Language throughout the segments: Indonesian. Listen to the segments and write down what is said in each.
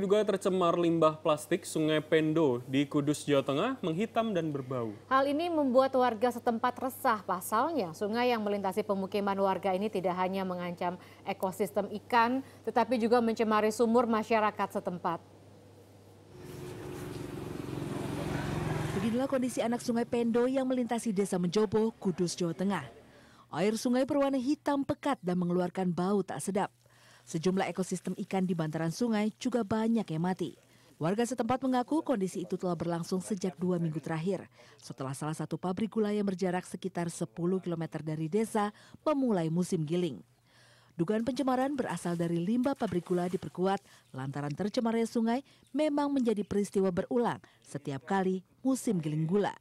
Juga tercemar limbah plastik, Sungai Pendo di Kudus, Jawa Tengah menghitam dan berbau. Hal ini membuat warga setempat resah pasalnya. Sungai yang melintasi pemukiman warga ini tidak hanya mengancam ekosistem ikan, tetapi juga mencemari sumur masyarakat setempat. Beginilah kondisi anak Sungai Pendo yang melintasi desa Menjobo, Kudus, Jawa Tengah. Air sungai berwarna hitam pekat dan mengeluarkan bau tak sedap. Sejumlah ekosistem ikan di bantaran sungai juga banyak yang mati. Warga setempat mengaku kondisi itu telah berlangsung sejak dua minggu terakhir, setelah salah satu pabrik gula yang berjarak sekitar 10 km dari desa memulai musim giling. Dugaan pencemaran berasal dari limbah pabrik gula diperkuat lantaran tercemarnya sungai memang menjadi peristiwa berulang setiap kali musim giling gula.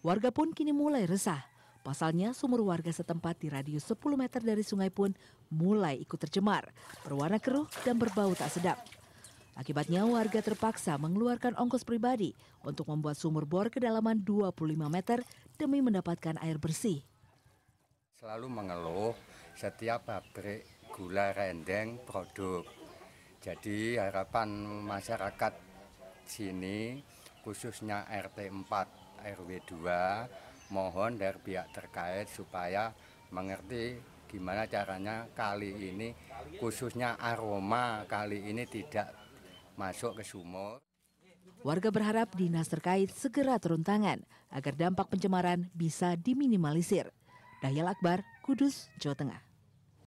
Warga pun kini mulai resah Pasalnya, sumur warga setempat di radius 10 meter dari sungai pun mulai ikut tercemar, berwarna keruh dan berbau tak sedap. Akibatnya warga terpaksa mengeluarkan ongkos pribadi untuk membuat sumur bor kedalaman 25 meter demi mendapatkan air bersih. Selalu mengeluh setiap pabrik gula rendeng produk. Jadi harapan masyarakat sini khususnya RT 4 RW 2 mohon dari pihak terkait supaya mengerti gimana caranya kali ini khususnya aroma kali ini tidak masuk ke sumur. Warga berharap dinas terkait segera turun tangan agar dampak pencemaran bisa diminimalisir. Dahil Akbar, Kudus, Jawa Tengah.